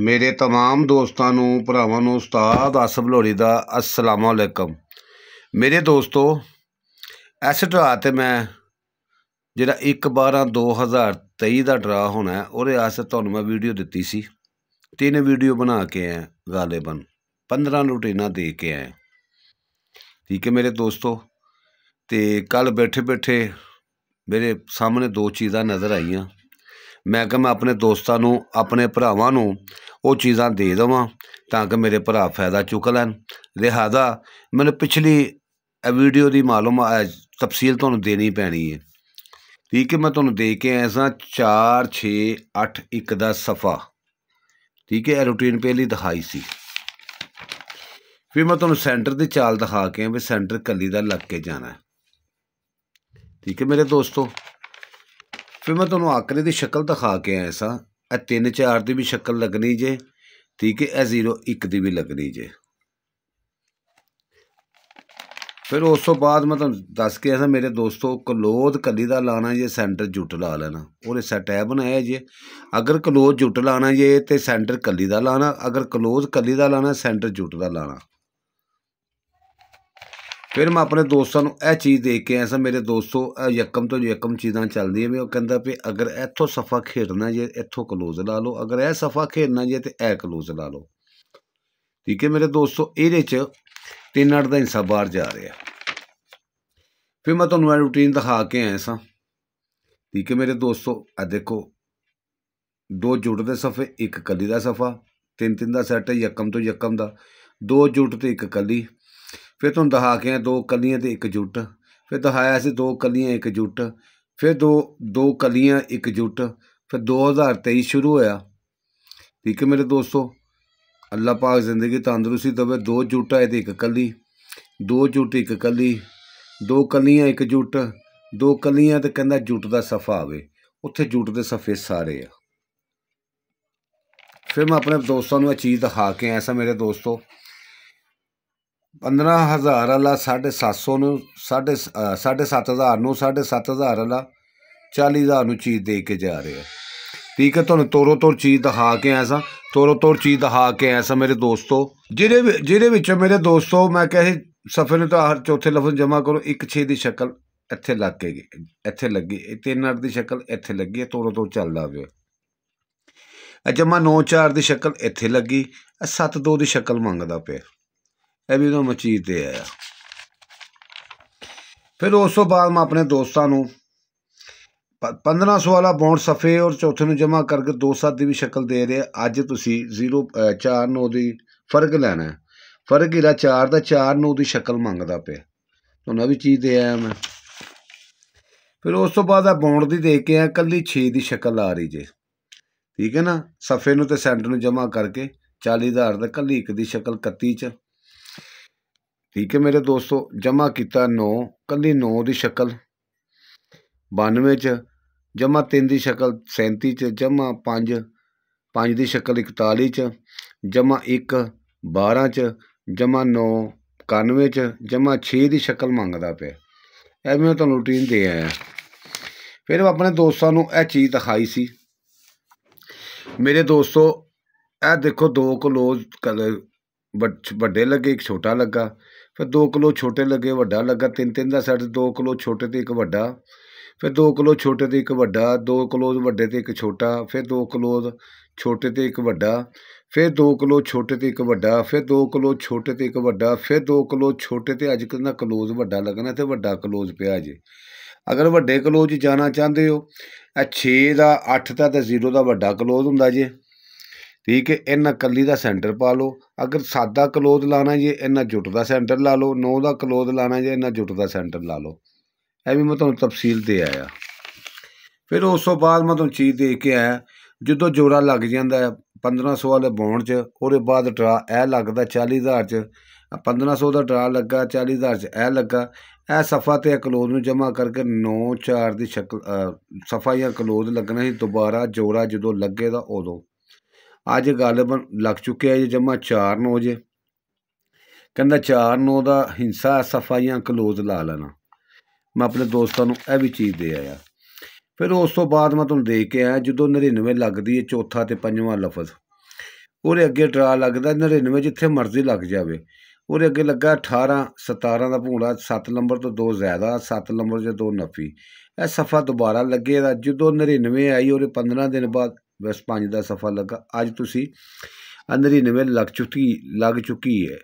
ਮੇਰੇ ਤਮਾਮ ਦੋਸਤਾਂ ਨੂੰ ਭਰਾਵਾਂ ਨੂੰ ਉਸਤਾਦ ਅਸਫ ਲੋਰੀ ਦਾ ਅਸਲਾਮੁਅਲੈਕਮ ਮੇਰੇ ਦੋਸਤੋ ਇਸ ਡਰਾ ਤੇ ਮੈਂ ਜਿਹੜਾ 1 12 2023 ਦਾ ਡਰਾ ਹੋਣਾ ਉਹਦੇ ਆਸਤੇ ਤੁਹਾਨੂੰ ਮੈਂ ਵੀਡੀਓ ਦਿੱਤੀ ਸੀ ਤਿੰਨ ਵੀਡੀਓ ਬਣਾ ਕੇ ਆਇਆ ਗਾਲੇਬਨ 15 ਰੁਟੀਨਾਂ ਦੇ ਕੇ ਆਇਆ ਠੀਕ ਹੈ ਮੇਰੇ ਦੋਸਤੋ ਤੇ ਕੱਲ ਬੈਠੇ ਬੈਠੇ ਮੇਰੇ ਸਾਹਮਣੇ ਦੋ ਚੀਜ਼ਾਂ ਨਜ਼ਰ ਆਈਆਂ ਮੈਂ ਕਿਹਾ ਮੈਂ ਆਪਣੇ ਦੋਸਤਾਂ ਨੂੰ ਆਪਣੇ ਭਰਾਵਾਂ ਨੂੰ ਉਹ ਚੀਜ਼ਾਂ ਦੇ ਦਵਾਂ ਤਾਂ ਕਿ ਮੇਰੇ ਭਰਾ ਫਾਇਦਾ ਚੁੱਕ ਲੈਣ ਰਿਹਾਦਾ ਮੈਨੂੰ ਪਿਛਲੀ ਵੀਡੀਓ ਦੀ ਮਾਲੂਮ ਤਫਸੀਲ ਤੁਹਾਨੂੰ ਦੇਣੀ ਪੈਣੀ ਹੈ ਠੀਕ ਹੈ ਮੈਂ ਤੁਹਾਨੂੰ ਦੇ ਕੇ ਐਸਾ 4 6 8 1 ਦਾ ਸਫਾ ਠੀਕ ਹੈ ਰੂਟੀਨ ਪਹਿਲੀ ਦਿਖਾਈ ਸੀ ਫਿਰ ਮੈਂ ਤੁਹਾਨੂੰ ਸੈਂਟਰ ਦੀ ਚਾਲ ਦਿਖਾ ਕੇ ਵੀ ਸੈਂਟਰ ਕੱਲੀ ਦਾ ਲੱਗ ਕੇ ਜਾਣਾ ਠੀਕ ਹੈ ਮੇਰੇ ਦੋਸਤੋ ਫਿਰ ਮੈਂ ਤੁਹਾਨੂੰ ਆਕਰੇ ਦੀ ਸ਼ਕਲ ਦਿਖਾ ਕੇ ਆਇਆ ਸਾਂ ਇਹ 3 4 ਦੀ ਵੀ ਸ਼ਕਲ ਲੱਗਣੀ ਜੇ ਠੀਕ ਹੈ ਇਹ 0 1 ਦੀ ਵੀ ਲੱਗਣੀ ਜੇ ਫਿਰ ਉਸ ਤੋਂ ਬਾਅਦ ਮੈਂ ਤੁਹਾਨੂੰ ਦੱਸ ਕੇ ਆਇਆ ਮੇਰੇ ਦੋਸਤੋ ਕਲੋਦ ਕੱਲੀ ਦਾ ਲਾਣਾ ਜੇ ਸੈਂਟਰ ਜੁੱਟ ਲਾ ਲੈਣਾ ਉਹਦੇ ਸੈਟ ਐ ਬਣਾਇਆ ਜੇ ਅਗਰ ਕਲੋਦ ਜੁੱਟ ਲਾਣਾ ਜੇ ਤੇ ਸੈਂਟਰ ਕੱਲੀ ਦਾ ਲਾਣਾ ਅਗਰ ਕਲੋਦ ਕੱਲੀ ਦਾ ਲਾਣਾ ਸੈਂਟਰ ਜੁੱਟ ਦਾ ਲਾਣਾ ਫਿਰ ਮੈਂ ਆਪਣੇ ਦੋਸਤਾਂ ਨੂੰ ਇਹ ਚੀਜ਼ ਦੇ ਕੇ ਆਇਆ ਸਾਂ ਮੇਰੇ ਦੋਸਤੋ ਯਕਮ ਤੋਂ ਯਕਮ ਚੀਜ਼ਾਂ ਚੱਲਦੀਆਂ ਵੀ ਉਹ ਕਹਿੰਦਾ ਵੀ ਅਗਰ ਇੱਥੋਂ ਸਫਾ ਖੇਡਣਾ ਜੇ ਇੱਥੋਂ ਕਲੋਜ਼ ਲਾ ਲਓ ਅਗਰ ਇਹ ਸਫਾ ਖੇਡਣਾ ਜੇ ਤੇ ਇਹ ਕਲੋਜ਼ ਲਾ ਲਓ ਠੀਕ ਹੈ ਮੇਰੇ ਦੋਸਤੋ ਇਹਦੇ 'ਚ 3-8 ਦਾ ਹਿੱਸਾ ਬਾਹਰ ਜਾ ਰਿਹਾ ਫਿਰ ਮੈਂ ਤੁਹਾਨੂੰ ਇਹ ਰੂਟੀਨ ਦਿਖਾ ਕੇ ਆਇਆ ਸਾਂ ਠੀਕ ਹੈ ਮੇਰੇ ਦੋਸਤੋ ਆ ਦੇਖੋ ਦੋ ਜੁੜਦੇ ਸਫੇ ਇੱਕ ਕੱਲੀ ਦਾ ਸਫਾ ਤਿੰਨ ਤਿੰਨ ਦਾ ਸੈੱਟ ਹੈ ਯਕਮ ਤੋਂ ਯਕਮ ਦਾ ਦੋ ਜੁੜ ਤੇ ਇੱਕ ਕੱਲੀ ਫਿਰ ਤੁਹਾਨੂੰ ਕੇ ਦੋ ਕਲੀਆਂ ਤੇ ਇੱਕ ਜੁੱਟ ਫਿਰ ਦਹਾਇਆ ਸੀ ਦੋ ਕਲੀਆਂ ਇੱਕ ਜੁੱਟ ਫਿਰ ਦੋ ਦੋ ਕਲੀਆਂ ਇੱਕ ਜੁੱਟ ਫਿਰ 2023 ਸ਼ੁਰੂ ਹੋਇਆ ਠੀਕ ਹੈ ਮੇਰੇ ਦੋਸਤੋ ਅੱਲਾ ਪਾਕ ਜ਼ਿੰਦਗੀ ਤੰਦਰੁਸਤੀ ਦਵੇ ਦੋ ਜੁੱਟ ਆਏ ਤੇ ਇੱਕ ਕਲੀ ਦੋ ਜੁੱਟ ਇੱਕ ਕਲੀ ਦੋ ਕਲੀਆਂ ਇੱਕ ਜੁੱਟ ਦੋ ਕਲੀਆਂ ਤੇ ਕਹਿੰਦਾ ਜੁੱਟ ਦਾ ਸਫਾ ਆਵੇ ਉੱਥੇ ਜੁੱਟ ਦੇ ਸਫੇ ਸਾਰੇ ਆ ਫਿਰ ਮੈਂ ਆਪਣੇ ਦੋਸਤਾਂ ਨੂੰ ਇਹ ਚੀਜ਼ ਦਿਖਾ ਕੇ ਆਇਆ ਮੇਰੇ ਦੋਸਤੋ ਪੰਦਰਾਂ ਹਜ਼ਾਰ ਵਾਲਾ ਸਾਢੇ ਨੂੰ ਸਾਢੇ ਸਾਢੇ ਨੂੰ ਸਾਢੇ ਸੱਤ ਵਾਲਾ ਚਾਲੀ ਨੂੰ ਚੀਜ਼ ਦੇ ਕੇ ਜਾ ਰਿਹਾ ਠੀਕ ਹੈ ਤੁਹਾਨੂੰ ਤੋਰੋ ਤੋਰ ਚੀਜ਼ ਦਿਖਾ ਕੇ ਆਇਆ ਸਾਂ ਤੋਰੋ ਤੋਰ ਚੀਜ਼ ਦਿਖਾ ਕੇ ਆਇਆ ਸਾਂ ਮੇਰੇ ਦੋਸਤੋ ਜਿਹਦੇ ਜਿਹਦੇ ਵਿੱਚ ਮੇਰੇ ਦੋਸਤੋ ਮੈਂ ਕਹੇ ਸਫੇ ਨੂੰ ਤਾਂ ਹਰ ਚੌਥੇ ਲਫ਼ਜ਼ ਜਮਾ ਕਰੋ ਇੱਕ ਛੇ ਦੀ ਸ਼ਕਲ ਇੱਥੇ ਲੱਗ ਕੇ ਇੱਥੇ ਲੱਗੀ ਇਹ ਤਿੰਨ ਅੱਠ ਦੀ ਸ਼ਕਲ ਇੱਥੇ ਲੱਗੀ ਹੈ ਤੋਰੋ ਤੋਰ ਚੱਲਦਾ ਪਿਆ ਅਜਮਾ 9 4 ਦੀ ਸ਼ਕਲ ਇੱਥੇ ਲੱਗੀ 7 2 ਦੀ ਸ਼ਕਲ ਮੰਗਦਾ ਪਿਆ ਇਹ ਵੀ ਉਦੋਂ ਮਚੀਰ ਤੇ ਆਇਆ ਫਿਰ ਉਸ ਤੋਂ ਬਾਅਦ ਮੈਂ ਆਪਣੇ ਦੋਸਤਾਂ ਨੂੰ 1500 ਵਾਲਾ ਬੌਂਡ ਸਫੇ ਔਰ ਚੌਥੇ ਨੂੰ ਜਮ੍ਹਾਂ ਕਰਕੇ ਦੋ 7 ਦੀ ਵੀ ਸ਼ਕਲ ਦੇ ਰਹੇ ਅੱਜ ਤੁਸੀਂ 0 4 9 ਦੀ ਫਰਕ ਲੈਣਾ ਹੈ ਫਰਕ ਇਹਦਾ 4 ਦਾ 4 ਦੀ ਸ਼ਕਲ ਮੰਗਦਾ ਪਿਆ ਤੁਹਾਨੂੰ ਵੀ ਚੀਜ਼ ਦੇ ਆਇਆ ਮੈਂ ਫਿਰ ਉਸ ਤੋਂ ਬਾਅਦ ਆ ਬੌਂਡ ਦੀ ਦੇਖ ਕੇ ਆ ਕੱਲੀ 6 ਦੀ ਸ਼ਕਲ ਆ ਰਹੀ ਜੇ ਠੀਕ ਹੈ ਨਾ ਸਫੇ ਨੂੰ ਤੇ ਸੈਂਟਰ ਨੂੰ ਜਮ੍ਹਾਂ ਕਰਕੇ 40000 ਦਾ ਕੱਲੀ ਇੱਕ ਦੀ ਸ਼ਕਲ 31 ਚ ਠੀਕ ਹੈ ਮੇਰੇ ਦੋਸਤੋ ਜਮਾ ਕੀਤਾ 9 ਕੱਲੀ 9 ਦੀ ਸ਼ਕਲ 92 ਚ ਜਮਾ 3 ਦੀ ਸ਼ਕਲ 37 ਚ ਜਮਾ 5 5 ਦੀ ਸ਼ਕਲ 41 ਚ ਜਮਾ 1 12 ਚ ਜਮਾ 9 91 ਚ ਜਮਾ 6 ਦੀ ਸ਼ਕਲ ਮੰਗਦਾ ਪਿਆ ਐਵੇਂ ਤੁਹਾਨੂੰ ਰੂਟੀਨ ਦੇ ਆਇਆ ਫਿਰ ਆਪਣੇ ਦੋਸਤਾਂ ਨੂੰ ਇਹ ਚੀਜ਼ ਦਿਖਾਈ ਸੀ ਮੇਰੇ ਦੋਸਤੋ ਇਹ ਦੇਖੋ ਦੋ ਕਲੋਜ਼ ਵੱਡੇ ਲੱਗੇ ਇੱਕ ਛੋਟਾ ਲੱਗਾ ਫਿਰ 2 ਕਿਲੋ ਛੋਟੇ ਲੱਗੇ ਵੱਡਾ ਲੱਗਾ ਤਿੰਨ ਤਿੰਨ ਦਾ ਸੈੱਟ ਦੋ ਕਿਲੋ ਛੋਟੇ ਤੇ ਇੱਕ ਵੱਡਾ ਫਿਰ 2 ਕਿਲੋ ਛੋਟੇ ਤੇ ਇੱਕ ਵੱਡਾ ਦੋ ਕਿਲੋ ਵੱਡੇ ਤੇ ਇੱਕ ਛੋਟਾ ਫਿਰ ਦੋ ਕਿਲੋ ਛੋਟੇ ਤੇ ਇੱਕ ਵੱਡਾ ਫਿਰ 2 ਕਿਲੋ ਛੋਟੇ ਤੇ ਇੱਕ ਵੱਡਾ ਫਿਰ 2 ਕਿਲੋ ਛੋਟੇ ਤੇ ਇੱਕ ਵੱਡਾ ਫਿਰ 2 ਕਿਲੋ ਛੋਟੇ ਤੇ ਅੱਜ ਕਿੰਨਾ ਕਲੋਜ਼ ਵੱਡਾ ਲੱਗਣਾ ਤੇ ਵੱਡਾ ਕਲੋਜ਼ ਪਿਆ ਜੇ ਅਗਰ ਵੱਡੇ ਕਲੋਜ਼ ਜਾਣਾ ਚਾਹੁੰਦੇ ਹੋ ਇਹ 6 ਦਾ 8 ਦਾ ਤੇ 0 ਦਾ ਵੱਡਾ ਕਲੋਜ਼ ਹੁੰਦਾ ਜੇ ਠੀਕ ਹੈ ਇਹਨਾਂ ਕੱਲੀ ਦਾ ਸੈਂਟਰ ਪਾ ਲਓ ਅਗਰ ਸਾਦਾ ਕਲੋਥ ਲਾਣਾ ਜੇ ਇਹਨਾਂ ਜੁੱਟ ਦਾ ਸੈਂਟਰ ਲਾ ਲਓ ਨੌ ਦਾ ਕਲੋਥ ਲਾਣਾ ਜੇ ਇਹਨਾਂ ਜੁੱਟ ਦਾ ਸੈਂਟਰ ਲਾ ਲਓ ਐ ਵੀ ਮੈਂ ਤੁਹਾਨੂੰ ਤਫਸੀਲ ਤੇ ਆਇਆ ਫਿਰ ਉਸ ਤੋਂ ਬਾਅਦ ਮੈਂ ਤੁਹਾਨੂੰ ਚੀਜ਼ ਦੇ ਕੇ ਆਇਆ ਜਦੋਂ ਜੋੜਾ ਲੱਗ ਜਾਂਦਾ 1500 ਵਾਲੇ ਬੌਂਡ 'ਚ ਉਹਦੇ ਬਾਅਦ ਡਰਾ ਇਹ ਲੱਗਦਾ 40000 'ਚ 1500 ਦਾ ਡਰਾ ਲੱਗਾ 40000 'ਚ ਇਹ ਲੱਗਾ ਇਹ ਸਫਾ ਤੇ ਕਲੋਜ਼ ਨੂੰ ਜਮ੍ਹਾਂ ਕਰਕੇ 9 4 ਦੀ ਸ਼ਕਲ ਸਫਾ ਜਾਂ ਕਲੋਜ਼ ਲੱਗਣਾ ਸੀ ਦੁਬਾਰਾ ਜੋੜਾ ਜਦੋਂ ਲੱਗੇਗਾ ਉਦੋਂ ਅੱਜ ਗੱਲ ਲੱਗ ਚੁੱਕਿਆ ਜੇ ਜਮਾ 4 9 ਜੇ ਕਹਿੰਦਾ 4 9 ਦਾ ਹਿੰਸਾ ਸਫਾਈਆਂ ਕਲੋਜ਼ ਲਾ ਲੈਣਾ ਮੈਂ ਆਪਣੇ ਦੋਸਤਾਂ ਨੂੰ ਇਹ ਵੀ ਚੀਜ਼ ਦੇ ਆਇਆ ਫਿਰ ਉਸ ਤੋਂ ਬਾਅਦ ਮੈਂ ਤੁਹਾਨੂੰ ਦੇਖ ਕੇ ਆਇਆ ਜਦੋਂ 99 ਲੱਗਦੀ ਹੈ ਚੌਥਾ ਤੇ ਪੰਜਵਾਂ ਲਫ਼ਜ਼ ਉਹਦੇ ਅੱਗੇ ਟਰਾ ਲੱਗਦਾ 99 ਜਿੱਥੇ ਮਰਜ਼ੀ ਲੱਗ ਜਾਵੇ ਉਹਦੇ ਅੱਗੇ ਲੱਗਾ 18 17 ਦਾ ਭੂੜਾ 7 ਨੰਬਰ ਤੋਂ ਦੋ ਜ਼ਿਆਦਾ 7 ਨੰਬਰ ਤੋਂ ਦੋ ਨਫੀ ਇਹ ਸਫਾ ਦੁਬਾਰਾ ਲੱਗੇਗਾ ਜਦੋਂ 99 ਆਈ ਉਹਦੇ 15 ਦਿਨ ਬਾਅਦ ਬਸ 5 ਦਾ ਸਫਾ ਲੱਗਾ ਅੱਜ ਤੁਸੀਂ ਨਵੇਂ ਲੱਗ ਚੁੱਕੀ ਲੱਗ ਚੁੱਕੀ ਹੈ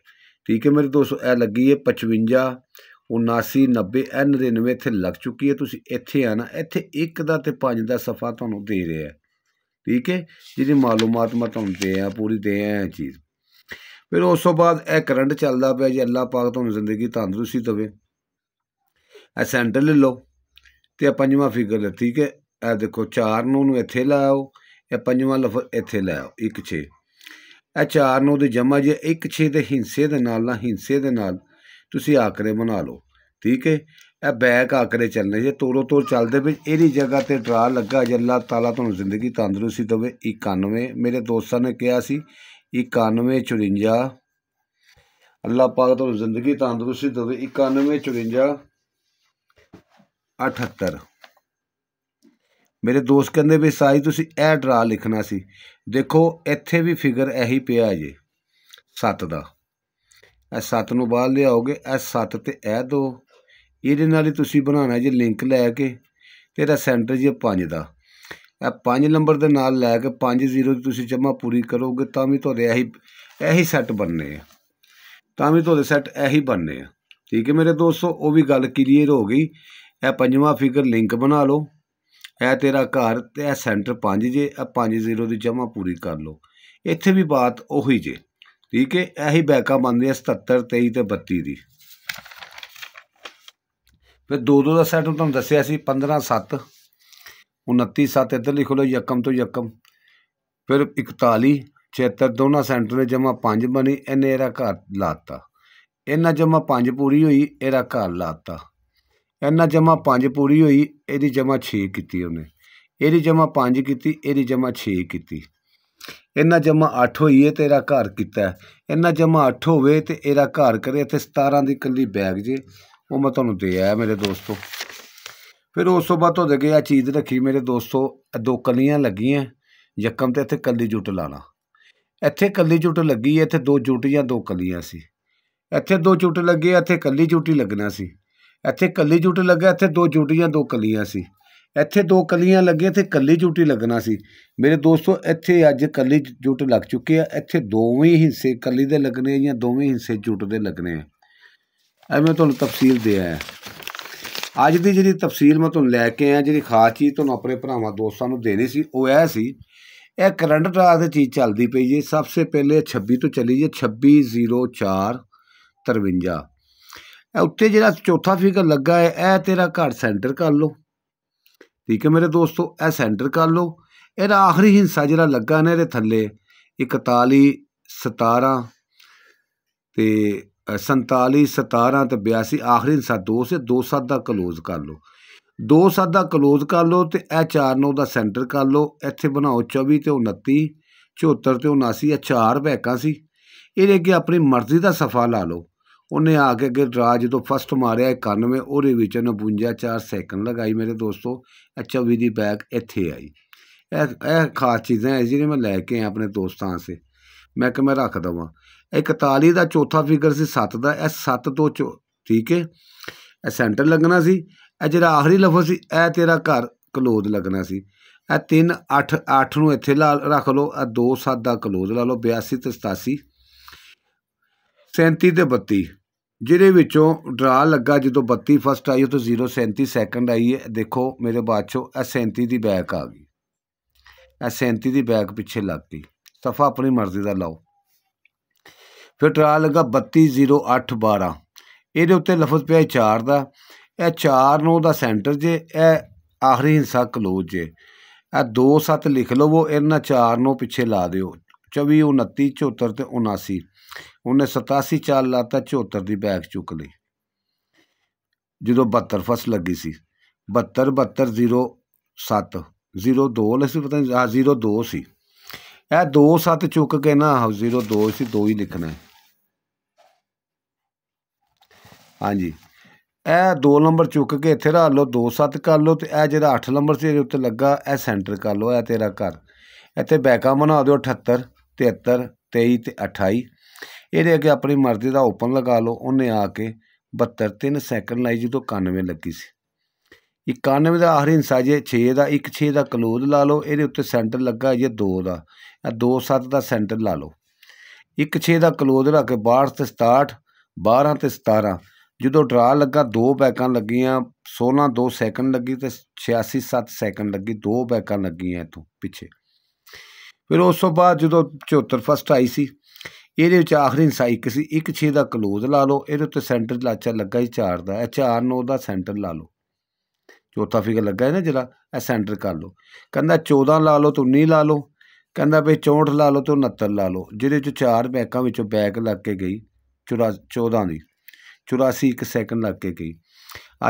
ਠੀਕ ਹੈ ਮੇਰੇ ਦੋਸਤੋ ਇਹ ਲੱਗੀ ਹੈ 55 79 90 ਇਹ 99 ਇੱਥੇ ਲੱਗ ਚੁੱਕੀ ਹੈ ਤੁਸੀਂ ਇੱਥੇ ਆਣਾ ਇੱਥੇ 1 ਦਾ ਤੇ 5 ਦਾ ਸਫਾ ਤੁਹਾਨੂੰ ਦੇ ਰਿਹਾ ਠੀਕ ਹੈ ਜਿਹਦੀ ਮਾਲੂਮਾਤ ਮੈਂ ਤੁਹਾਨੂੰ ਦੇ ਆ ਪੂਰੀ ਦੇ ਆ ਇਹ ਚੀਜ਼ ਫਿਰ ਉਸ ਤੋਂ ਬਾਅਦ ਇਹ ਕਰੰਟ ਚੱਲਦਾ ਪਿਆ ਜੀ ਅੱਲਾਹ ਪਾਕ ਤੁਹਾਨੂੰ ਜ਼ਿੰਦਗੀ ਤੰਦਰੁਸਤੀ ਦੇਵੇ ਇਹ ਸੈਂਟਰ ਲੈ ਲਓ ਤੇ ਆ ਪੰਜਵਾਂ ਫਿਗਰ ਠੀਕ ਹੈ ਇਹ ਦੇਖੋ 4 ਨੂੰ ਨੂੰ ਇੱਥੇ ਲਾਓ ਇਹ ਪੰਜਵਾਂ ਲਫ ਇੱਥੇ ਲੈ ਆਓ 1-6 ਇਹ ਚਾਰ ਨੂੰ ਦੇ ਜਮਾ ਜੇ 1-6 ਦੇ ਹਿੰਸੇ ਦੇ ਨਾਲ ਨਾ ਹਿੰਸੇ ਦੇ ਨਾਲ ਤੁਸੀਂ ਆਕਰੇ ਬਣਾ ਲਓ ਠੀਕ ਹੈ ਇਹ ਬੈਕ ਆਕਰੇ ਚੱਲਣੇ ਜੇ ਤੋੜੋ ਤੋੜ ਚੱਲਦੇ ਵਿੱਚ ਇਹਦੀ ਜਗ੍ਹਾ ਤੇ ਡਰਾ ਲੱਗਾ ਜੇ ਅੱਲਾਹ ਤਾਲਾ ਤੁਹਾਨੂੰ ਜ਼ਿੰਦਗੀ ਤੰਦਰੁਸਤੀ ਦੇਵੇ 91 ਮੇਰੇ ਦੋਸਤਾਂ ਨੇ ਕਿਹਾ ਸੀ 91 54 ਅੱਲਾਹ ਪਾਕ ਤੁਹਾਨੂੰ ਜ਼ਿੰਦਗੀ ਤੰਦਰੁਸਤੀ ਦੇਵੇ 91 54 78 ਮੇਰੇ ਦੋਸਤ ਕਹਿੰਦੇ ਵੀ ਸਾਈ ਤੁਸੀਂ ਇਹ ਡਰਾ ਲਿਖਣਾ ਸੀ ਦੇਖੋ ਇੱਥੇ ਵੀ ਫਿਗਰ ਇਹੀ ਪਿਆ ਜੇ 7 ਦਾ ਇਹ 7 ਨੂੰ ਬਾਹਰ ਲਿਆਓਗੇ ਇਹ 7 ਤੇ ਇਹ ਦੋ ਇਹਦੇ ਨਾਲ ਹੀ ਤੁਸੀਂ ਬਣਾਉਣਾ ਜੇ ਲਿੰਕ ਲੈ ਕੇ ਤੇ ਇਹਦਾ ਸੈਂਟਰ ਜੇ 5 ਦਾ ਇਹ 5 ਨੰਬਰ ਦੇ ਨਾਲ ਲੈ ਕੇ 5 ਦੀ ਤੁਸੀਂ ਜਮਾ ਪੂਰੀ ਕਰੋਗੇ ਤਾਂ ਵੀ ਤੁਹਾਡੇ ਇਹੀ ਇਹੀ ਸੈੱਟ ਬਣਨੇ ਆ ਤਾਂ ਵੀ ਤੁਹਾਡੇ ਸੈੱਟ ਇਹੀ ਬਣਨੇ ਆ ਠੀਕ ਹੈ ਮੇਰੇ ਦੋਸਤੋ ਉਹ ਵੀ ਗੱਲ ਕਲੀਅਰ ਹੋ ਗਈ ਇਹ ਪੰਜਵਾਂ ਫਿਗਰ ਲਿੰਕ ਬਣਾ ਲਓ ਇਹ ਤੇਰਾ ਘਰ ਤੇ ਇਹ ਸੈਂਟਰ 5 ਜੇ ਇਹ 5 ਜ਼ੀਰੋ ਦੀ ਜਮਾ ਪੂਰੀ ਕਰ ਲਓ ਇੱਥੇ ਵੀ ਬਾਤ ਉਹੀ ਜੇ ਠੀਕ ਹੈ ਇਹੀ ਬੈਕਾ ਬਣਦੀ ਆ 77 23 ਤੇ 32 ਦੀ ਫਿਰ ਦੋ ਦੋ ਦਾ ਸੈਟ ਤੁਹਾਨੂੰ ਦੱਸਿਆ ਸੀ 15 7 29 7 ਇੱਧਰ ਲਿਖ ਲਓ ਯਕਮ ਤੋਂ ਯਕਮ ਫਿਰ 41 76 ਦੋਨਾਂ ਸੈਂਟਰ ਨੇ ਜਮਾ 5 ਬਣੀ ਇਹਨੇ ਇਹਦਾ ਘਰ ਲਾਤਾ ਇਹਨਾਂ ਜਮਾ 5 ਪੂਰੀ ਹੋਈ ਇਹਦਾ ਘਰ ਲਾਤਾ ਇਹਨਾਂ ਜਮਾ ਪੰਜ ਪੂਰੀ ਹੋਈ ਇਹਦੀ ਜਮਾ 6 ਕੀਤੀ ਉਹਨੇ ਇਹਦੀ ਜਮਾ 5 ਕੀਤੀ ਇਹਦੀ ਜਮਾ 6 ਕੀਤੀ ਇਹਨਾਂ ਜਮਾ 8 ਹੋਈ ਹੈ ਤੇਰਾ ਘਰ ਕੀਤਾ ਇਹਨਾਂ ਜਮਾ 8 ਹੋਵੇ ਤੇ ਇਹਦਾ ਘਰ ਕਰੇ ਇੱਥੇ 17 ਦੀ ਕੱਲੀ ਬੈਗ ਜੇ ਉਹ ਮੈਂ ਤੁਹਾਨੂੰ ਦੇ ਆਇਆ ਮੇਰੇ ਦੋਸਤੋ ਫਿਰ ਉਸ ਤੋਂ ਬਾਅਦ ਤੋਂ ਦੇ ਆ ਚੀਜ਼ ਰੱਖੀ ਮੇਰੇ ਦੋਸਤੋ ਦੋ ਕਲੀਆਂ ਲੱਗੀਆਂ ਯਕਮ ਤੇ ਇੱਥੇ ਕੱਲੀ ਜੁੱਟ ਲਾਣਾ ਇੱਥੇ ਕੱਲੀ ਜੁੱਟ ਲੱਗੀ ਇੱਥੇ ਦੋ ਜੁੱਟੀਆਂ ਦੋ ਕਲੀਆਂ ਸੀ ਇੱਥੇ ਦੋ ਜੁੱਟ ਲੱਗੇ ਇੱਥੇ ਕੱਲੀ ਜੁੱਟੀ ਲੱਗਣਾ ਸੀ ਇੱਥੇ ਕੱਲੀ ਜੂਟੀ ਲੱਗਾ ਇੱਥੇ ਦੋ ਜੂਟੀਆਂ ਦੋ ਕਲੀਆਂ ਸੀ ਇੱਥੇ ਦੋ ਕਲੀਆਂ ਲੱਗੀਆਂ ਤੇ ਕੱਲੀ ਜੂਟੀ ਲੱਗਣਾ ਸੀ ਮੇਰੇ ਦੋਸਤੋ ਇੱਥੇ ਅੱਜ ਕੱਲੀ ਜੂਟ ਲੱਗ ਚੁੱਕੀ ਆ ਇੱਥੇ ਦੋਵੇਂ ਹਿੱਸੇ ਕੱਲੀ ਦੇ ਲੱਗਣੇ ਜਾਂ ਦੋਵੇਂ ਹਿੱਸੇ ਜੂਟ ਦੇ ਲੱਗਣੇ ਆ ਐ ਮੈਂ ਤੁਹਾਨੂੰ ਤਫਸੀਲ ਦੇ ਆਇਆ ਅੱਜ ਦੀ ਜਿਹੜੀ ਤਫਸੀਲ ਮੈਂ ਤੁਹਾਨੂੰ ਲੈ ਕੇ ਆਇਆ ਜਿਹੜੀ ਖਾਸ ਚੀਜ਼ ਤੁਹਾਨੂੰ ਆਪਣੇ ਭਰਾਵਾਂ ਦੋਸਤਾਂ ਨੂੰ ਦੇਣੀ ਸੀ ਉਹ ਐ ਸੀ ਇਹ ਕਰੰਟ ਰਾਤ ਦੀ ਚੀਜ਼ ਚੱਲਦੀ ਪਈ ਜੀ ਸਭ ਤੋਂ ਪਹਿਲੇ 26 ਤੋਂ ਚੱਲੀ ਏ 2604 53 ਉੱਤੇ ਜਿਹੜਾ ਚੌਥਾ ਫਿਗਰ ਲੱਗਾ ਹੈ ਇਹ ਤੇਰਾ ਘਰ ਸੈਂਟਰ ਕਰ ਲਓ ਠੀਕ ਹੈ ਮੇਰੇ ਦੋਸਤੋ ਇਹ ਸੈਂਟਰ ਕਰ ਲਓ ਇਹਦਾ ਆਖਰੀ ਹਿੱਸਾ ਜਿਹੜਾ ਲੱਗਾ ਨੇ ਇਹਦੇ ਥੱਲੇ 41 17 ਤੇ 47 17 ਤੇ 82 ਆਖਰੀ ਹਿੱਸਾ 2 ਸੇ 27 ਦਾ ক্লোਜ਼ ਕਰ ਲਓ 27 ਦਾ ক্লোਜ਼ ਕਰ ਲਓ ਤੇ ਇਹ 49 ਦਾ ਸੈਂਟਰ ਕਰ ਲਓ ਇੱਥੇ ਬਣਾਓ 24 ਤੇ 29 74 ਤੇ 79 ਇਹ ਚਾਰ ਬੈਕਾਂ ਸੀ ਇਹਦੇ ਅੱਗੇ ਆਪਣੀ ਮਰਜ਼ੀ ਦਾ ਸਫਾ ਲਾ ਲਓ ਉਹਨੇ ਆ ਕੇ ਅੱਗੇ ਡਰਾ ਜਦੋਂ ਫਸਟ ਮਾਰਿਆ 91 ਉਹਦੇ ਵਿੱਚ 49 4 ਸੈਕਿੰਡ ਲਗਾਈ ਮੇਰੇ ਦੋਸਤੋ ਅੱਛਾ ਵੀ ਦੀ ਬੈਕ ਇੱਥੇ ਆਈ ਇਹ ਇਹ ਖਾਸ ਚੀਜ਼ਾਂ ਐ ਜਿਹੜੇ ਮੈਂ ਲੈ ਕੇ ਆ ਆਪਣੇ ਦੋਸਤਾਂ ਸੇ ਮੈਂ ਕਿ ਮੈਂ ਰੱਖ ਦਵਾਂ 41 ਦਾ ਚੌਥਾ ਫਿਗਰ ਸੀ 7 ਦਾ ਇਹ 7 ਤੋਂ ਠੀਕ ਹੈ ਇਹ ਸੈਂਟਰ ਲੱਗਣਾ ਸੀ ਇਹ ਜਿਹੜਾ ਆਖਰੀ ਲਫ਼ਜ਼ ਸੀ ਇਹ ਤੇਰਾ ਘਰ ਕਲੋਜ਼ ਲੱਗਣਾ ਸੀ ਇਹ 3 8 8 ਨੂੰ ਇੱਥੇ ਰੱਖ ਲਓ ਇਹ 2 7 ਦਾ ਕਲੋਜ਼ ਲਾ ਲਓ 82 ਤੇ 87 37 ਤੇ 32 ਜਿਹਦੇ ਵਿੱਚੋਂ ਡਰਾ ਲੱਗਾ ਜਦੋਂ ਬੱਤੀ ਫਸਟ ਆਈ ਉਹ ਤੋਂ 037 ਸੈਕਿੰਡ ਆਈ ਹੈ ਦੇਖੋ ਮੇਰੇ ਬਾਅਦ ਚੋਂ ਇਹ 37 ਦੀ ਬੈਕ ਆ ਗਈ ਇਹ 37 ਦੀ ਬੈਕ ਪਿੱਛੇ ਲੱਗ ਗਈ ਸਫਾ ਆਪਣੀ ਮਰਜ਼ੀ ਦਾ ਲਾਓ ਫਿਰ ਡਰਾ ਲੱਗਾ 320812 ਇਹਦੇ ਉੱਤੇ ਲਫ਼ਜ਼ ਪਿਆ 4 ਦਾ ਇਹ 4 ਨੂੰ ਦਾ ਸੈਂਟਰ ਜੇ ਇਹ ਆਖਰੀ ਹਿੱਸਾ ਕਲੋਜ਼ ਜੇ ਇਹ 27 ਲਿਖ ਲਵੋ ਇਹਨਾਂ 4 ਨੂੰ ਪਿੱਛੇ ਲਾ ਦਿਓ 24 29 74 ਤੇ 79 ਉਹਨੇ 87 ਚਾਲ ਲਾਤਾ 74 ਦੀ ਬੈਕ ਚੁੱਕ ਲਈ ਜਦੋਂ 72 ਫਸ ਲੱਗੀ ਸੀ 72 72 07 02 ਲੱਸੀ ਪਤਾ ਨਹੀਂ ਆ 02 ਸੀ ਇਹ 27 ਚੁੱਕ ਕੇ ਨਾ 02 ਸੀ 2 ਹੀ ਲਿਖਣਾ ਹੈ ਹਾਂਜੀ ਇਹ 2 ਨੰਬਰ ਚੁੱਕ ਕੇ ਇੱਥੇ ਰੱਖ ਲਓ 27 ਕਰ ਲਓ ਤੇ ਇਹ ਜਿਹੜਾ 8 ਨੰਬਰ ਸੀ ਇਹਦੇ ਉੱਤੇ ਲੱਗਾ ਇਹ ਸੈਂਟਰ ਕਰ ਲਓ ਇਹ ਤੇਰਾ ਘਰ ਇੱਥੇ ਬੈਕਾਂ ਬਣਾ ਦਿਓ 78 73 23 ਤੇ 28 ਇਹਦੇ ਅੱਗੇ ਆਪਣੀ ਮਰਜ਼ੀ ਦਾ ਓਪਨ ਲਗਾ ਲਓ ਉਹਨੇ ਆ ਕੇ 72 3 ਸੈਕਿੰਡ ਲਾਈ ਜਦੋਂ 91 ਲੱਗੀ ਸੀ 91 ਦਾ ਆਖਰੀ ਹਿੱਸਾ ਜੇ 6 ਦਾ 1 6 ਦਾ ਕਲੋਜ਼ ਲਾ ਲਓ ਇਹਦੇ ਉੱਤੇ ਸੈਂਟਰ ਲੱਗਾ ਜੇ 2 ਦਾ ਇਹ 2 7 ਦਾ ਸੈਂਟਰ ਲਾ ਲਓ 1 6 ਦਾ ਕਲੋਜ਼ ਰੱਖ ਕੇ 62 ਤੇ 67 12 ਤੇ 17 ਜਦੋਂ ਡਰਾ ਲੱਗਾ ਦੋ ਬੈਕਾਂ ਲੱਗੀਆਂ 16 2 ਸੈਕਿੰਡ ਲੱਗੀ ਤੇ 86 7 ਸੈਕਿੰਡ ਲੱਗੀ ਦੋ ਬੈਕਾਂ ਲੱਗੀਆਂ ਇਥੋਂ ਪਿੱਛੇ ਫਿਰ ਉਸ ਤੋਂ ਬਾਅਦ ਜਦੋਂ 74 ਫਸਟ ਆਈ ਸੀ ਇਹਦੇ ਵਿੱਚ ਆਖਰੀ ਇਨਸਾਈਕ ਸੀ ਇੱਕ 6 ਦਾ ਕਲੋਜ਼ ਲਾ ਲਓ ਇਹਦੇ ਉੱਤੇ ਸੈਂਟਰ ਲਾਚਾ ਲੱਗਾ ਹੀ 4 ਦਾ ਇਹ 4 9 ਉਹਦਾ ਸੈਂਟਰ ਲਾ ਲਓ ਚੌਥਾ ਫਿਗਰ ਲੱਗਾ ਹੈ ਨਾ ਜਿਹੜਾ ਇਹ ਸੈਂਟਰ ਕਰ ਲਓ ਕਹਿੰਦਾ 14 ਲਾ ਲਓ ਤੂੰ 19 ਲਾ ਲਓ ਕਹਿੰਦਾ ਵੀ 64 ਲਾ ਲਓ ਤਾਂ 69 ਲਾ ਲਓ ਜਿਹਦੇ ਚ ਚਾਰ ਬੈਕਾਂ ਵਿੱਚੋਂ ਬੈਕ ਲੱਗ ਕੇ ਗਈ 14 ਦੀ 84 ਇੱਕ ਸੈਕਿੰਡ ਲੱਗ ਕੇ ਗਈ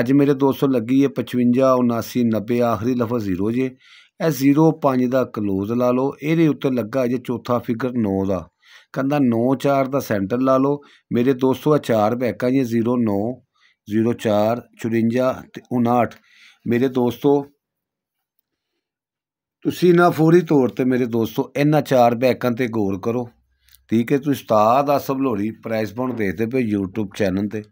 ਅੱਜ ਮੇਰੇ 200 ਲੱਗੀ ਹੈ 55 79 90 ਆਖਰੀ ਲਫ਼ਜ਼ ਜ਼ੀਰੋ ਜੇ ਇਹ 05 ਦਾ ਕਲੋਜ਼ ਲਾ ਲਓ ਇਹਦੇ ਉੱਤੇ ਲੱਗਾ ਜੇ ਚੌਥਾ ਫਿਗਰ 9 ਦਾ ਕਹਿੰਦਾ 94 ਦਾ ਸੈਂਟਰ ਲਾ ਲਓ ਮੇਰੇ ਦੋਸਤੋ ਆ ਚਾਰ ਬੈਕਾਂ ਜੀ 09 04 54 ਤੇ 59 ਮੇਰੇ ਦੋਸਤੋ ਤੁਸੀਂ ਨਾ ਫੌਰੀ ਤੌਰ ਤੇ ਮੇਰੇ ਦੋਸਤੋ ਇਹਨਾਂ ਚਾਰ ਬੈਕਾਂ ਤੇ ਗੌਰ ਕਰੋ ਠੀਕ ਹੈ ਤੁਸੀਂ ਉਸਤਾਦ ਸਭ ਲੋੜੀ ਪ੍ਰਾਈਸ ਬੌਂਡ ਦੇਖਦੇ ਪਏ YouTube ਚੈਨਲ ਤੇ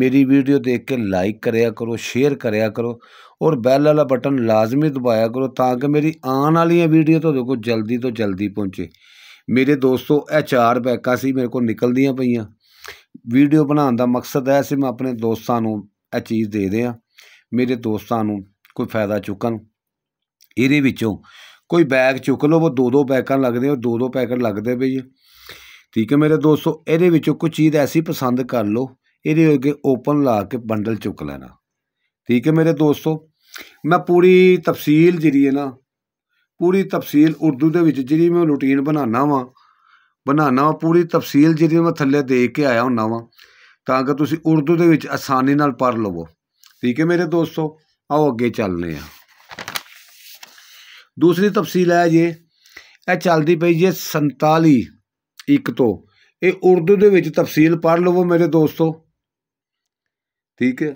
ਮੇਰੀ ਵੀਡੀਓ ਦੇਖ ਕੇ ਲਾਈਕ ਕਰਿਆ ਕਰੋ ਸ਼ੇਅਰ ਕਰਿਆ ਕਰੋ ਔਰ ਬੈਲ ਵਾਲਾ ਬਟਨ ਲਾਜ਼ਮੀ ਦਬਾਇਆ ਕਰੋ ਤਾਂ ਕਿ ਮੇਰੀ ਆਉਣ ਵਾਲੀਆਂ ਵੀਡੀਓ ਤੁਹਾਡੇ ਕੋਲ ਜਲਦੀ ਤੋਂ ਜਲਦੀ ਪਹੁੰਚੇ ਮੇਰੇ ਦੋਸਤੋ ਇਹ ਚਾਰ ਬੈਕਾ ਸੀ ਮੇਰੇ ਕੋਲ ਨਿਕਲਦੀਆਂ ਪਈਆਂ ਵੀਡੀਓ ਬਣਾਉਣ ਦਾ ਮਕਸਦ ਇਹ ਸੀ ਮੈਂ ਆਪਣੇ ਦੋਸਤਾਂ ਨੂੰ ਇਹ ਚੀਜ਼ ਦੇ ਦਿਆਂ ਮੇਰੇ ਦੋਸਤਾਂ ਨੂੰ ਕੋਈ ਫਾਇਦਾ ਚੁੱਕਣ ਇਹਦੇ ਵਿੱਚੋਂ ਕੋਈ ਬੈਗ ਚੁੱਕ ਲਓ ਉਹ ਦੋ ਦੋ ਬੈਕਾਂ ਲੱਗਦੇ ਉਹ ਦੋ ਦੋ ਪੈਕਟ ਲੱਗਦੇ ਬਈ ਠੀਕ ਹੈ ਮੇਰੇ ਦੋਸਤੋ ਇਹਦੇ ਵਿੱਚੋਂ ਕੋਈ ਚੀਜ਼ ਐਸੀ ਪਸੰਦ ਕਰ ਲਓ ਇਹਦੇ ਅੱਗੇ ਓਪਨ ਲਾ ਕੇ ਬੰਡਲ ਚੁੱਕ ਲੈਣਾ ਠੀਕ ਹੈ ਮੇਰੇ ਦੋਸਤੋ ਮੈਂ ਪੂਰੀ ਤਫਸੀਲ ਜਿਹੜੀ ਹੈ ਨਾ ਪੂਰੀ ਤਫਸੀਲ ਉਰਦੂ ਦੇ ਵਿੱਚ ਜਿਹੜੀ ਮੈਂ ਰੂਟੀਨ ਬਣਾਉਣਾ ਵਾਂ ਬਣਾਉਣਾ ਵਾਂ ਪੂਰੀ ਤਫਸੀਲ ਜਿਹੜੀ ਮੈਂ ਥੱਲੇ ਦੇ ਕੇ ਆਇਆ ਹੁੰਨਾ ਵਾਂ ਤਾਂ ਕਿ ਤੁਸੀਂ ਉਰਦੂ ਦੇ ਵਿੱਚ ਆਸਾਨੀ ਨਾਲ ਪੜ ਲਵੋ ਠੀਕ ਹੈ ਮੇਰੇ ਦੋਸਤੋ ਆਓ ਅੱਗੇ ਚੱਲਨੇ ਆ ਦੂਸਰੀ ਤਫਸੀਲ ਹੈ ਜੇ ਇਹ ਚੱਲਦੀ ਪਈ ਜੇ 47 ਇੱਕ ਤੋਂ ਇਹ ਉਰਦੂ ਦੇ ਵਿੱਚ ਤਫਸੀਲ ਪੜ ਲਵੋ ਮੇਰੇ ਦੋਸਤੋ ਠੀਕ ਹੈ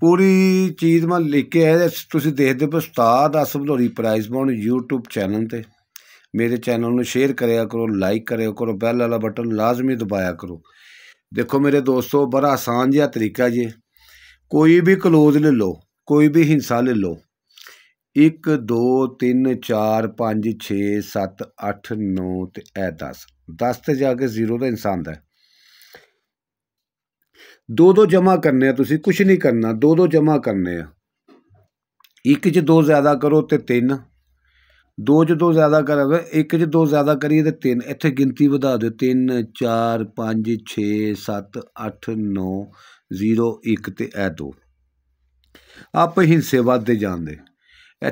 ਪੂਰੀ ਚੀਜ਼ ਮੈਂ ਲਿਖ ਕੇ ਆਇਆ ਤੁਸੀਂ ਦੇਖਦੇ ਹੋ ਉਸਤਾਦ ਅਸਬਲੋਰੀ ਪ੍ਰਾਈਜ਼ ਬੌਂਡ YouTube ਚੈਨਲ ਤੇ ਮੇਰੇ ਚੈਨਲ ਨੂੰ ਸ਼ੇਅਰ ਕਰਿਆ ਕਰੋ ਲਾਈਕ ਕਰਿਆ ਕਰੋ ਬੈਲ ਵਾਲਾ ਬਟਨ ਲਾਜ਼ਮੀ ਦਬਾਇਆ ਕਰੋ ਦੇਖੋ ਮੇਰੇ ਦੋਸਤੋ ਬੜਾ ਆਸਾਨ ਜਿਹਾ ਤਰੀਕਾ ਜੇ ਕੋਈ ਵੀ ਕਲੋਜ਼ ਲੈ ਲਓ ਕੋਈ ਵੀ ਹਿੰਸਾ ਲੈ ਲਓ 1 2 3 4 5 6 7 8 9 ਤੇ ਐ 10 10 ਤੇ ਜਾ ਕੇ ਜ਼ੀਰੋ ਦਾ ਇਨਸਾਨ ਦਾ ਦੋ ਦੋ ਜਮਾ ਕਰਨੇ ਆ ਤੁਸੀਂ ਕੁਝ ਨਹੀਂ ਕਰਨਾ ਦੋ ਦੋ ਜਮਾ ਕਰਨੇ ਆ ਇੱਕ 'ਚ ਦੋ ਜ਼ਿਆਦਾ ਕਰੋ ਤੇ ਤਿੰਨ ਦੋ 'ਚ ਦੋ ਜ਼ਿਆਦਾ ਕਰੋ ਇੱਕ 'ਚ ਦੋ ਜ਼ਿਆਦਾ ਕਰੀਏ ਤੇ ਤਿੰਨ ਇੱਥੇ ਗਿਣਤੀ ਵਧਾ ਦਿਓ ਤਿੰਨ ਚਾਰ ਪੰਜ 6 7 8 9 0 1 ਤੇ ਐ ਦੋ ਆਪ ਹਿੰਸੇ ਵੱਧਦੇ ਜਾਂਦੇ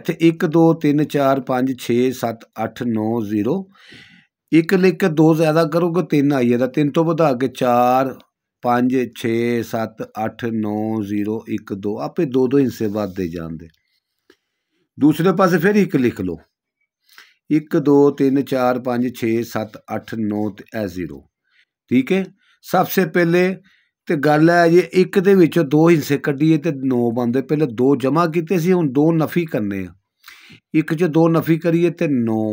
ਇੱਥੇ 1 2 3 4 5 6 7 8 9 0 1 ਲਿਖ ਕੇ ਦੋ ਜ਼ਿਆਦਾ ਕਰੋਗੇ ਤਿੰਨ ਆਈਏ ਦਾ ਤਿੰਨ ਤੋਂ ਵਧਾ ਕੇ 4 ਪੰਜ 6 ਸੱਤ 8 9 0 1 2 ਆਪੇ ਦੋ ਦੋ ਹਿੱਸੇ ਵੱਧਦੇ ਜਾਂਦੇ ਦੂਸਰੇ ਪਾਸੇ ਫਿਰ ਇੱਕ ਲਿਖ ਲਓ 1 2 3 4 5 6 7 8 9 ਤੇ ਇਹ ਜ਼ੀਰੋ ਠੀਕ ਹੈ ਸਭ ਤੋਂ ਪਹਿਲੇ ਤੇ ਗੱਲ ਹੈ ਜੇ ਇੱਕ ਦੇ ਵਿੱਚੋਂ ਦੋ ਹਿੱਸੇ ਕੱਢੀਏ ਤੇ ਨੌ ਬੰਦੇ ਪਹਿਲੇ ਦੋ ਜਮਾ ਕੀਤੇ ਸੀ ਹੁਣ ਦੋ ਨਫੀ ਕਰਨੇ ਆ ਇੱਕ ਚ ਦੋ ਨਫੀ ਕਰੀਏ ਤੇ 9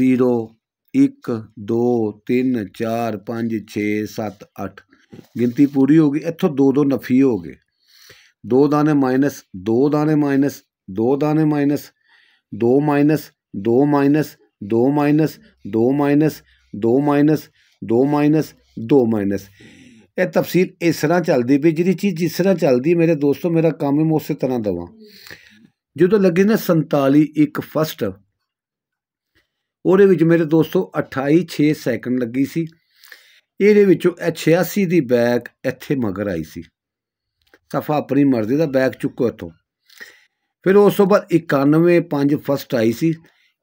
0 1 2 3 4 5 6 7 8 ਗਿਣਤੀ ਪੂਰੀ ਹੋ ਗਈ ਇੱਥੋਂ ਦੋ ਦੋ ਨਫੀ ਹੋ ਗਏ ਦੋ ਦਾਣੇ ਮਾਈਨਸ ਦੋ ਦਾਣੇ ਮਾਈਨਸ ਦੋ ਦਾਣੇ ਮਾਈਨਸ ਦੋ ਮਾਈਨਸ ਦੋ ਮਾਈਨਸ ਦੋ ਮਾਈਨਸ ਦੋ ਮਾਈਨਸ ਦੋ ਮਾਈਨਸ ਦੋ ਮਾਈਨਸ ਦੋ ਮਾਈਨਸ ਇਹ ਤਫਸੀਲ ਇਸ ਤਰ੍ਹਾਂ ਚੱਲਦੀ ਵੀ ਜਿਹੜੀ ਚੀਜ਼ ਜਿਸ ਤਰ੍ਹਾਂ ਚੱਲਦੀ ਮੇਰੇ ਦੋਸਤੋ ਮੇਰਾ ਕੰਮ ਹੀ ਉਸੇ ਤਰ੍ਹਾਂ ਦਵਾਂ ਜਦੋਂ ਲੱਗੇ ਨਾ 47 ਇੱਕ ਫਸਟ ਉਹਦੇ ਵਿੱਚ ਮੇਰੇ ਦੋਸਤੋ 28 6 ਸੈਕਿੰਡ ਲੱਗੀ ਸੀ ਇਹਦੇ ਵਿੱਚੋਂ ਇਹ 86 ਦੀ ਬੈਗ ਇੱਥੇ ਮਗਰ ਆਈ ਸੀ ਸਫਾ ਆਪਣੀ ਮਰਜ਼ੀ ਦਾ ਬੈਗ ਚੁੱਕੋ ਇੱਥੋਂ ਫਿਰ ਉਸ ਤੋਂ ਬਾਅਦ 91 5 ਫਸਟ ਆਈ ਸੀ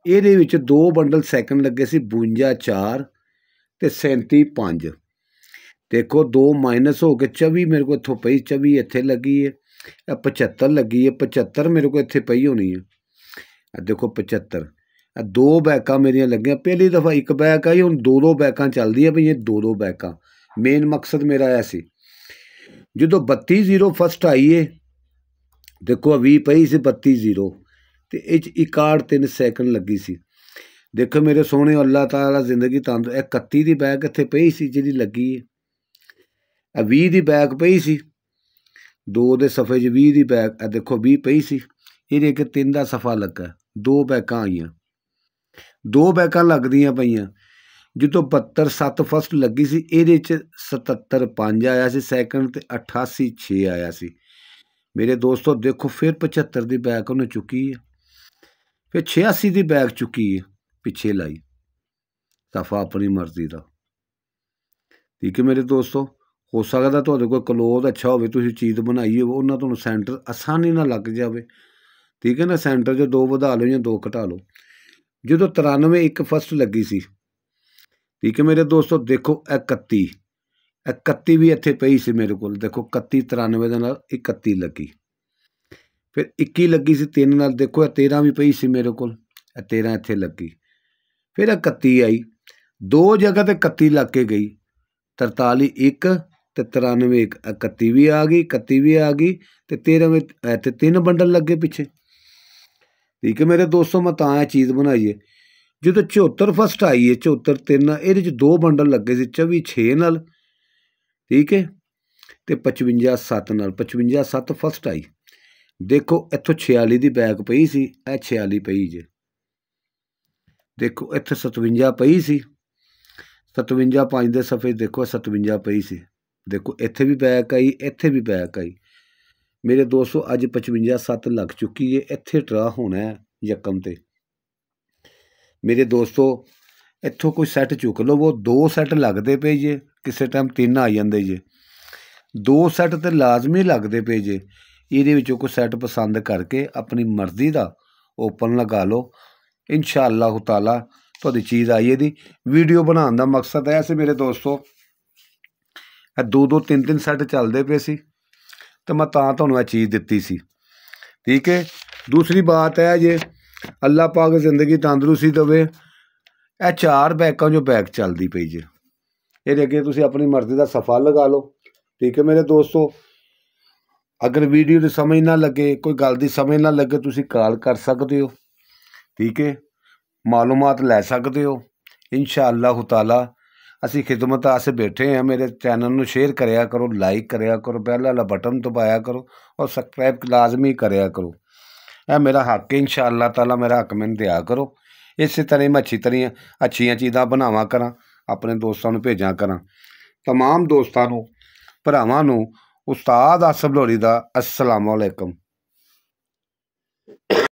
ਇਹਦੇ ਵਿੱਚ ਦੋ ਬੰਡਲ ਸੈਕੰਡ ਲੱਗੇ ਸੀ 52 4 ਤੇ 37 5 ਦੇਖੋ 2 ਮਾਈਨਸ ਹੋ ਕੇ 24 ਮੇਰੇ ਕੋਲ ਇੱਥੋਂ ਪਈ 24 ਇੱਥੇ ਲੱਗੀ ਹੈ 75 ਲੱਗੀ ਹੈ 75 ਮੇਰੇ ਕੋਲ ਇੱਥੇ ਪਈ ਹੋਣੀ ਹੈ ਆ ਦੇਖੋ 75 ਦੋ ਬੈਕਾਂ ਮੇਰੀਆਂ ਲੱਗੀਆਂ ਪਹਿਲੀ ਦਫਾ ਇੱਕ ਬੈਕ ਆਈ ਹੁਣ ਦੋ ਦੋ ਬੈਕਾਂ ਚੱਲਦੀਆਂ ਇਹ ਦੋ ਦੋ ਬੈਕਾਂ ਮੇਨ ਮਕਸਦ ਮੇਰਾ ਆਇਆ ਸੀ ਜਦੋਂ 32-0 ਫਸਟ ਆਈਏ ਦੇਖੋ 20 ਪਈ ਸੀ 32-0 ਤੇ ਇਹ ਚ 61 ਸੈਕਿੰਡ ਲੱਗੀ ਸੀ ਦੇਖੋ ਮੇਰੇ ਸੋਹਣੇ ਅੱਲਾਹ ਤਾਲਾ ਜ਼ਿੰਦਗੀ ਤੰਦ 31 ਦੀ ਬੈਕ ਇੱਥੇ ਪਈ ਸੀ ਜਿਹੜੀ ਲੱਗੀ ਹੈ ਆ 20 ਦੀ ਬੈਕ ਪਈ ਸੀ ਦੋ ਦੇ ਸਫੇ 'ਚ 20 ਦੀ ਬੈਕ ਆ ਦੇਖੋ 20 ਪਈ ਸੀ ਇਹਦੇ ਇੱਕ ਤਿੰਨ ਦਾ ਸਫਾ ਲੱਗਾ ਦੋ ਬੈਕਾਂ ਆਈਆਂ ਦੋ ਬੈਕਾਂ ਲੱਗਦੀਆਂ ਪਈਆਂ ਜਿੱਤੋਂ 72 7 ਫਸਟ ਲੱਗੀ ਸੀ ਇਹਦੇ 'ਚ 77 5 ਆਇਆ ਸੀ ਸੈਕੰਡ ਤੇ 88 6 ਆਇਆ ਸੀ ਮੇਰੇ ਦੋਸਤੋ ਦੇਖੋ ਫਿਰ 75 ਦੀ ਬੈਕ ਉਹਨੇ ਚੁੱਕੀ ਹੈ ਫਿਰ 86 ਦੀ ਬੈਕ ਚੁੱਕੀ ਹੈ ਪਿੱਛੇ ਲਾਈ ਸਫਾ ਆਪਣੀ ਮਰਜ਼ੀ ਦਾ ਠੀਕ ਹੈ ਮੇਰੇ ਦੋਸਤੋ ਹੋ ਸਕਦਾ ਤੁਹਾਡੇ ਕੋਲ ਕਲੋਥ ਅੱਛਾ ਹੋਵੇ ਤੁਸੀਂ ਚੀਜ਼ ਬਣਾਈ ਹੋਵੇ ਉਹਨਾਂ ਤੁਹਾਨੂੰ ਸੈਂਟਰ ਆਸਾਨੀ ਨਾਲ ਲੱਗ ਜਾਵੇ ਠੀਕ ਹੈ ਨਾ ਸੈਂਟਰ 'ਚ ਦੋ ਵਧਾ ਲਓ ਜਾਂ ਦੋ ਘਟਾ ਲਓ ਜਦੋਂ 93 ਇੱਕ ਫਸਟ ਲੱਗੀ ਸੀ ਠੀਕ ਹੈ ਮੇਰੇ ਦੋਸਤੋ ਦੇਖੋ 31 31 ਵੀ ਇੱਥੇ ਪਈ ਸੀ ਮੇਰੇ ਕੋਲ ਦੇਖੋ 31 93 ਦੇ ਨਾਲ 31 ਲੱਗੀ ਫਿਰ 21 ਲੱਗੀ ਸੀ 3 ਨਾਲ ਦੇਖੋ 13 ਵੀ ਪਈ ਸੀ ਮੇਰੇ ਕੋਲ ਇਹ 13 ਇੱਥੇ ਲੱਗੀ ਫਿਰ 31 ਆਈ ਦੋ ਜਗ੍ਹਾ ਤੇ 31 ਲੱਗ ਕੇ ਗਈ 43 ਇੱਕ ਤੇ 93 ਇੱਕ 31 ਵੀ ਆ ਗਈ 31 ਵੀ ਆ ਗਈ ਤੇ 13 ਤੇ ਤਿੰਨ ਬੰਡਲ ਲੱਗੇ ਪਿੱਛੇ ਠੀਕ ਹੈ ਮੇਰੇ ਦੋਸਤੋ ਮੈਂ ਤਾਂ ਇਹ ਚੀਜ਼ ਬਣਾਈ ਹੈ ਜਦੋਂ 74 ਫਸਟ ਆਈ ਹੈ 74 3 ਇਹਦੇ ਚ ਦੋ ਬੰਡਲ ਲੱਗੇ ਸੀ 24 6 ਨਾਲ ਠੀਕ ਹੈ ਤੇ 55 7 ਨਾਲ 55 7 ਫਸਟ ਆਈ ਦੇਖੋ ਇੱਥੋਂ 46 ਦੀ ਬੈਕ ਪਈ ਸੀ ਇਹ 46 ਪਈ ਜੇ ਦੇਖੋ ਇੱਥੇ 57 ਪਈ ਸੀ 57 5 ਦੇ ਸਫੇ ਦੇਖੋ 57 ਪਈ ਸੀ ਦੇਖੋ ਇੱਥੇ ਵੀ ਬੈਕ ਆਈ ਇੱਥੇ ਵੀ ਬੈਕ ਆਈ ਮੇਰੇ ਦੋਸਤੋ ਅੱਜ 55 ਸੱਤ ਲੱਗ ਚੁੱਕੀ ਏ ਇੱਥੇ ਡਰਾ ਹੋਣਾ ਹੈ ਯਕਮ ਤੇ ਮੇਰੇ ਦੋਸਤੋ ਇੱਥੋਂ ਕੋਈ ਸੈੱਟ ਚੁੱਕ ਲਓ ਉਹ ਦੋ ਸੈੱਟ ਲੱਗਦੇ ਪਏ ਜੇ ਕਿਸੇ ਟਾਈਮ ਤਿੰਨ ਆ ਜਾਂਦੇ ਜੇ ਦੋ ਸੈੱਟ ਤੇ ਲਾਜ਼ਮੀ ਲੱਗਦੇ ਪਏ ਜੇ ਇਹਦੇ ਵਿੱਚੋਂ ਕੋਈ ਸੈੱਟ ਪਸੰਦ ਕਰਕੇ ਆਪਣੀ ਮਰਜ਼ੀ ਦਾ ਓਪਨ ਲਗਾ ਲਓ ਇਨਸ਼ਾ ਅੱਲਾਹ ਤਾਲਾ ਤੁਹਾਡੀ ਚੀਜ਼ ਆਈ ਇਹਦੀ ਵੀਡੀਓ ਬਣਾਉਣ ਦਾ ਮਕਸਦ ਹੈ ਸੀ ਮੇਰੇ ਦੋਸਤੋ ਇਹ ਦੋ ਦੋ ਤਿੰਨ ਤਿੰਨ ਸੈੱਟ ਚੱਲਦੇ ਪਏ ਸੀ ਤੇ ਮੈਂ ਤਾਂ ਤੁਹਾਨੂੰ ਇਹ ਚੀਜ਼ ਦਿੱਤੀ ਸੀ ਠੀਕ ਹੈ ਦੂਸਰੀ ਬਾਤ ਹੈ ਜੇ ਅੱਲਾਹ ਪਾਕ ਜ਼ਿੰਦਗੀ ਤੰਦਰੁਸਤੀ ਦੇਵੇ ਇਹ ਚਾਰ ਬੈਕਾਂ ਜੋ ਬੈਕ ਚੱਲਦੀ ਪਈ ਜੇ ਇਹਦੇ ਅੱਗੇ ਤੁਸੀਂ ਆਪਣੀ ਮਰਜ਼ੀ ਦਾ ਸਫਾ ਲਗਾ ਲਓ ਠੀਕ ਹੈ ਮੇਰੇ ਦੋਸਤੋ ਅਗਰ ਵੀਡੀਓ ਦੇ ਸਮਝ ਨਾ ਲੱਗੇ ਕੋਈ ਗੱਲ ਦੀ ਸਮਝ ਨਾ ਲੱਗੇ ਤੁਸੀਂ ਕਾਲ ਕਰ ਸਕਦੇ ਹੋ ਠੀਕ ਹੈ ਮਾਲੂਮਾਤ ਲੈ ਸਕਦੇ ਹੋ ਇਨਸ਼ਾ ਅੱਲਾਹ ਤਾਲਾ ਅਸੀਂ ਖਿਦਮਤ ਆਸੇ ਬੈਠੇ ਆ ਮੇਰੇ ਚੈਨਲ ਨੂੰ ਸ਼ੇਅਰ ਕਰਿਆ ਕਰੋ ਲਾਈਕ ਕਰਿਆ ਕਰੋ ਬੈਲ ਵਾਲਾ ਬਟਨ ਦਬਾਇਆ ਕਰੋ ਔਰ ਸਬਸਕ੍ਰਾਈਬ ਲਾਜ਼ਮੀ ਕਰਿਆ ਕਰੋ ਇਹ ਮੇਰਾ ਹੱਕ ਹੈ ਇਨਸ਼ਾ ਅੱਲਾਹ ਤਾਲਾ ਮੇਰਾ ਹੱਕ ਮੈਨ ਦਿਆ ਕਰੋ ਇਸੇ ਤਰ੍ਹਾਂ ਮੈਂ ਅੱਛੀ ਤਰ੍ਹਾਂ ਅੱਛੀਆਂ ਚੀਜ਼ਾਂ ਬਣਾਵਾ ਕਰਾਂ ਆਪਣੇ ਦੋਸਤਾਂ ਨੂੰ ਭੇਜਾਂ ਕਰਾਂ तमाम ਦੋਸਤਾਂ ਨੂੰ ਭਰਾਵਾਂ ਨੂੰ ਉਸਤਾਦ ਅਸਬ ਲੋਰੀ ਦਾ ਅਸਲਾਮੁਅਲੈਕਮ